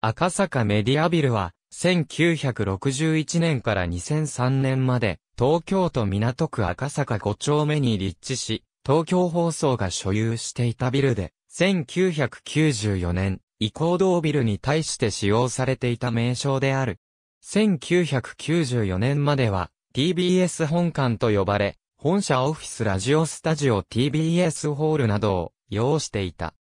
赤坂メディアビルは、1961年から2003年まで、東京都港区赤坂5丁目に立地し、東京放送が所有していたビルで、1994年、移行動ビルに対して使用されていた名称である。1994年までは、TBS 本館と呼ばれ、本社オフィスラジオスタジオ TBS ホールなどを、用していた。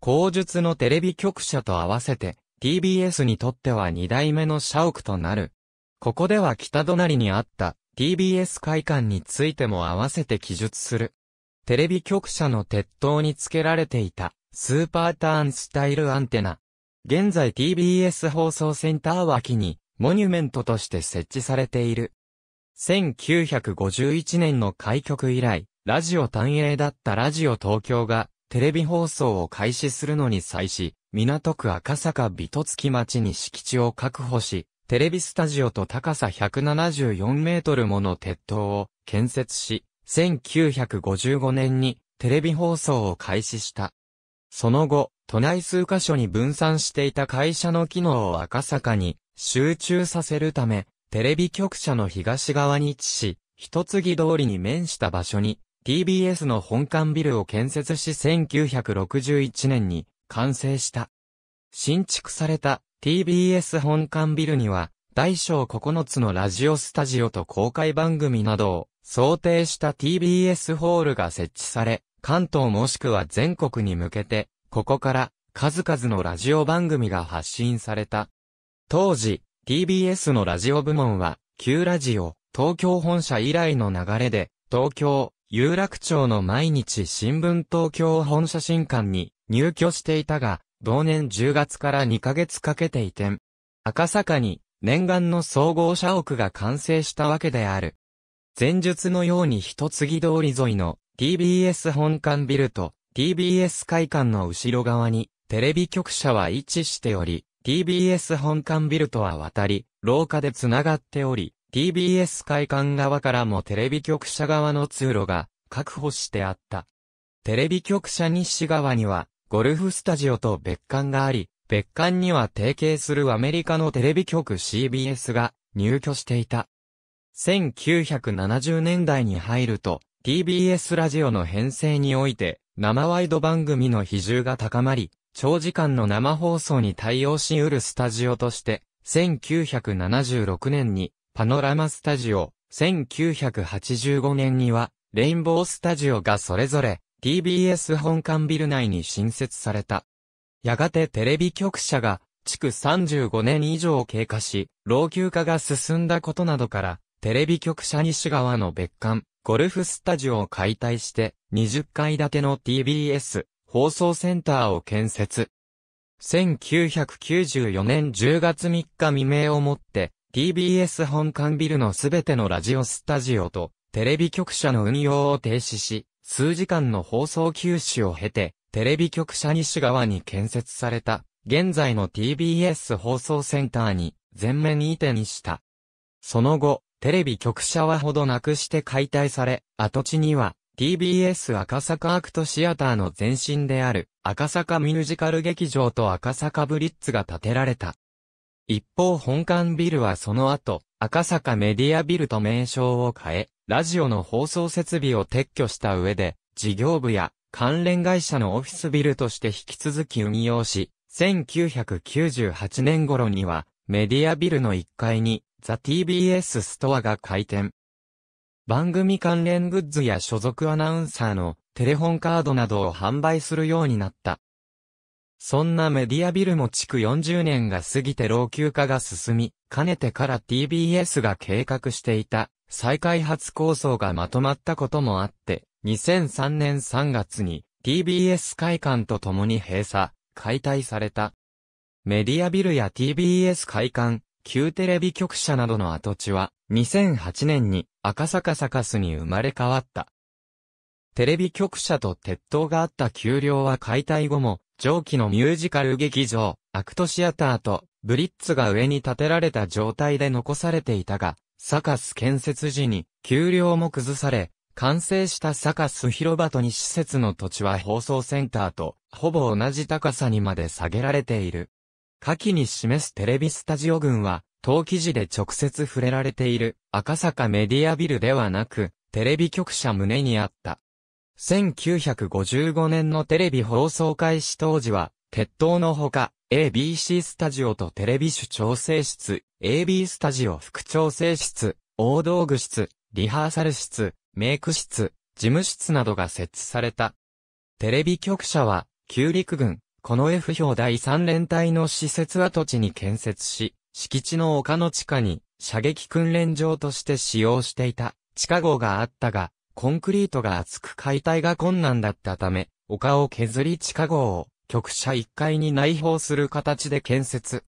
工術のテレビ局舎と合わせて、TBS にとっては2代目の社屋となる。ここでは北隣にあった TBS 会館についても合わせて記述する。テレビ局舎の鉄塔に付けられていたスーパーターンスタイルアンテナ。現在 TBS 放送センター脇にモニュメントとして設置されている。1951年の開局以来、ラジオ単営だったラジオ東京がテレビ放送を開始するのに際し、港区赤坂美戸月町に敷地を確保し、テレビスタジオと高さ174メートルもの鉄塔を建設し、1955年にテレビ放送を開始した。その後、都内数カ所に分散していた会社の機能を赤坂に集中させるため、テレビ局舎の東側に位置し、一継ぎ通りに面した場所に TBS の本館ビルを建設し1961年に完成した。新築された TBS 本館ビルには、大小9つのラジオスタジオと公開番組などを想定した TBS ホールが設置され、関東もしくは全国に向けて、ここから数々のラジオ番組が発信された。当時、TBS のラジオ部門は、旧ラジオ、東京本社以来の流れで、東京、有楽町の毎日新聞東京本写真館に入居していたが、同年10月から2ヶ月かけて移転。赤坂に念願の総合社屋が完成したわけである。前述のように一継通り沿いの TBS 本館ビルと TBS 会館の後ろ側にテレビ局舎は位置しており、TBS 本館ビルとは渡り、廊下でつながっており、TBS 会館側からもテレビ局舎側の通路が確保してあった。テレビ局舎西側には、ゴルフスタジオと別館があり、別館には提携するアメリカのテレビ局 CBS が入居していた。1970年代に入ると、TBS ラジオの編成において、生ワイド番組の比重が高まり、長時間の生放送に対応し得るスタジオとして、1976年にパノラマスタジオ、1985年には、レインボースタジオがそれぞれ TBS 本館ビル内に新設された。やがてテレビ局舎が築35年以上経過し、老朽化が進んだことなどから、テレビ局舎西側の別館、ゴルフスタジオを解体して20階建ての TBS 放送センターを建設。1994年10月3日未明をもって TBS 本館ビルのすべてのラジオスタジオとテレビ局舎の運用を停止し、数時間の放送休止を経て、テレビ局舎西側に建設された、現在の TBS 放送センターに全面移転した。その後、テレビ局舎はほどなくして解体され、跡地には TBS 赤坂アクトシアターの前身である赤坂ミュージカル劇場と赤坂ブリッツが建てられた。一方本館ビルはその後、赤坂メディアビルと名称を変え、ラジオの放送設備を撤去した上で、事業部や関連会社のオフィスビルとして引き続き運用し、1998年頃にはメディアビルの1階にザ・ TBS ストアが開店。番組関連グッズや所属アナウンサーのテレホンカードなどを販売するようになった。そんなメディアビルも築40年が過ぎて老朽化が進み、かねてから TBS が計画していた再開発構想がまとまったこともあって、2003年3月に TBS 会館と共に閉鎖、解体された。メディアビルや TBS 会館、旧テレビ局舎などの跡地は、2008年に赤坂サカスに生まれ変わった。テレビ局舎と鉄塔があった丘陵は解体後も、上記のミュージカル劇場、アクトシアターと、ブリッツが上に建てられた状態で残されていたが、サカス建設時に、給料も崩され、完成したサカス広場とに施設の土地は放送センターと、ほぼ同じ高さにまで下げられている。下記に示すテレビスタジオ群は、当記事で直接触れられている、赤坂メディアビルではなく、テレビ局舎胸にあった。1955年のテレビ放送開始当時は、鉄塔のほか、ABC スタジオとテレビ主調整室、AB スタジオ副調整室、大道具室、リハーサル室、メイク室、事務室などが設置された。テレビ局舎は、旧陸軍、この F 表第3連隊の施設跡地に建設し、敷地の丘の地下に射撃訓練場として使用していた地下壕があったが、コンクリートが厚く解体が困難だったため、丘を削り地下壕を局舎1階に内包する形で建設。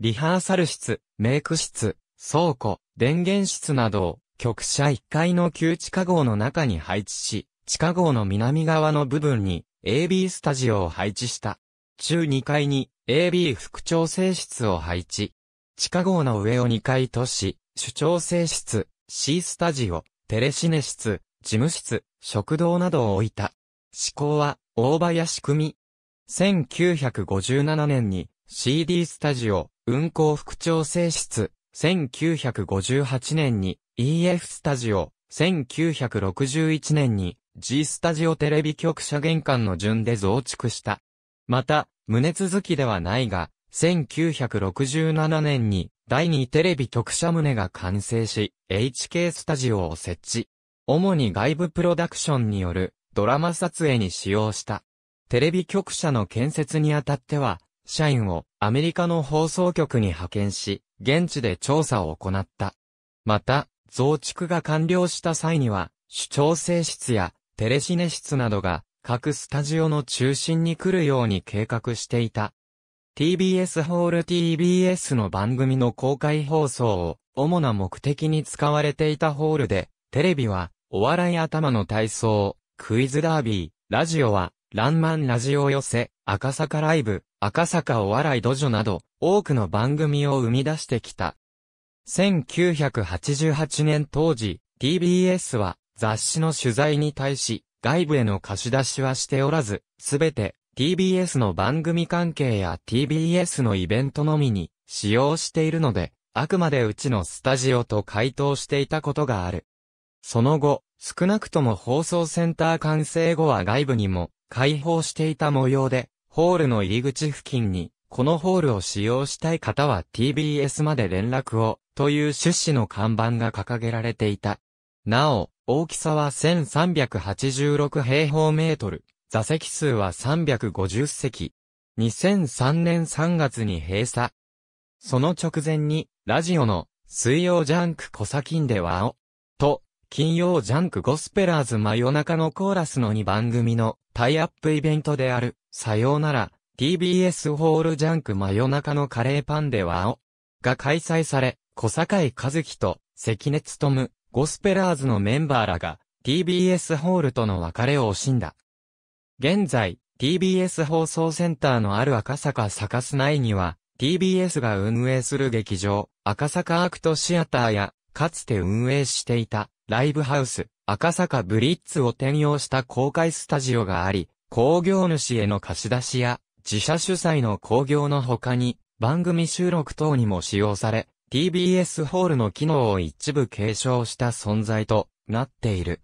リハーサル室、メイク室、倉庫、電源室などを局舎1階の旧地下壕の中に配置し、地下壕の南側の部分に AB スタジオを配置した。中2階に AB 副調整室を配置。地下壕の上を2階とし、主調整室、C スタジオ、テレシネ室、事務室、食堂などを置いた。思考は、大林組。1957年に CD スタジオ、運行副調整室。1958年に EF スタジオ。1961年に G スタジオテレビ局舎玄関の順で増築した。また、胸続きではないが、1967年に第2テレビ局舎棟が完成し、HK スタジオを設置。主に外部プロダクションによるドラマ撮影に使用した。テレビ局舎の建設にあたっては、社員をアメリカの放送局に派遣し、現地で調査を行った。また、増築が完了した際には、主調整室やテレシネ室などが各スタジオの中心に来るように計画していた。TBS ホール TBS の番組の公開放送を主な目的に使われていたホールで、テレビはお笑い頭の体操、クイズダービー、ラジオは、ランマンラジオ寄せ、赤坂ライブ、赤坂お笑いドジョなど、多くの番組を生み出してきた。1988年当時、TBS は、雑誌の取材に対し、外部への貸し出しはしておらず、すべて TBS の番組関係や TBS のイベントのみに使用しているので、あくまでうちのスタジオと回答していたことがある。その後、少なくとも放送センター完成後は外部にも開放していた模様で、ホールの入り口付近に、このホールを使用したい方は TBS まで連絡を、という趣旨の看板が掲げられていた。なお、大きさは1386平方メートル、座席数は350席。2003年3月に閉鎖。その直前に、ラジオの、水曜ジャンクコサキンではオ、と、金曜ジャンクゴスペラーズ真夜中のコーラスの2番組のタイアップイベントである、さようなら、TBS ホールジャンク真夜中のカレーパンでは青が開催され、小坂井和樹と関根勤、ゴスペラーズのメンバーらが TBS ホールとの別れを惜しんだ。現在、TBS 放送センターのある赤坂サカス内には、TBS が運営する劇場、赤坂アクトシアターや、かつて運営していた、ライブハウス、赤坂ブリッツを転用した公開スタジオがあり、工業主への貸し出しや、自社主催の工業の他に、番組収録等にも使用され、TBS ホールの機能を一部継承した存在となっている。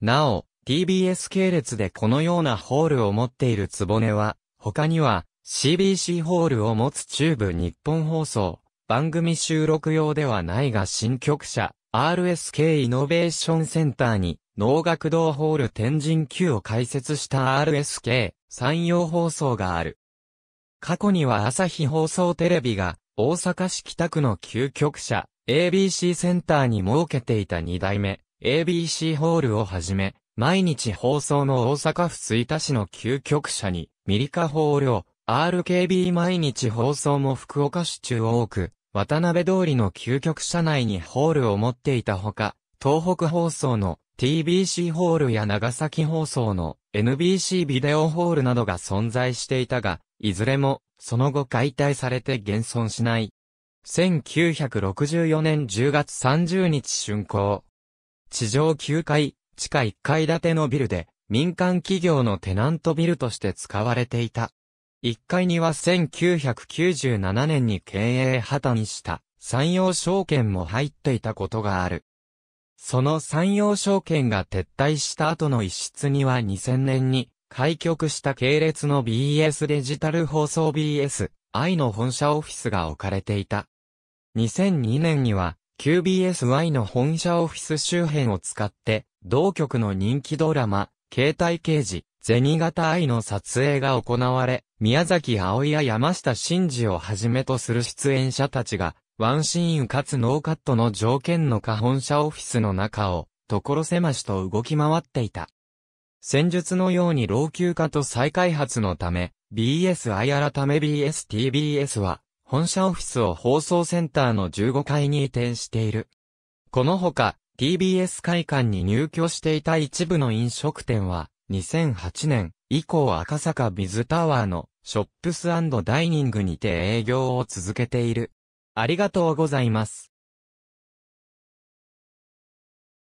なお、TBS 系列でこのようなホールを持っているつぼねは、他には CBC ホールを持つ中部日本放送、番組収録用ではないが新局舎、RSK イノベーションセンターに農学堂ホール天神級を開設した RSK 山陽放送がある。過去には朝日放送テレビが大阪市北区の究極者、ABC センターに設けていた2代目 ABC ホールをはじめ、毎日放送の大阪府水田市の究極者にミリカホールを RKB 毎日放送も福岡市中央区渡辺通りの究極車内にホールを持っていたほか、東北放送の TBC ホールや長崎放送の NBC ビデオホールなどが存在していたが、いずれもその後解体されて現存しない。1964年10月30日竣工。地上9階、地下1階建てのビルで、民間企業のテナントビルとして使われていた。1階には1997年に経営破綻した山陽証券も入っていたことがある。その山陽証券が撤退した後の一室には2000年に開局した系列の BS デジタル放送 BS、I の本社オフィスが置かれていた。2002年には QBSY の本社オフィス周辺を使って同局の人気ドラマ、携帯刑事、銭形愛の撮影が行われ、宮崎葵や山下真嗣をはじめとする出演者たちが、ワンシーンかつノーカットの条件の下本社オフィスの中を、所狭しと動き回っていた。戦術のように老朽化と再開発のため、BSI 改め BSTBS は、本社オフィスを放送センターの15階に移転している。このほか、TBS 会館に入居していた一部の飲食店は、2008年、以降赤坂ビズタワーのショップスダイニングにて営業を続けている。ありがとうございます。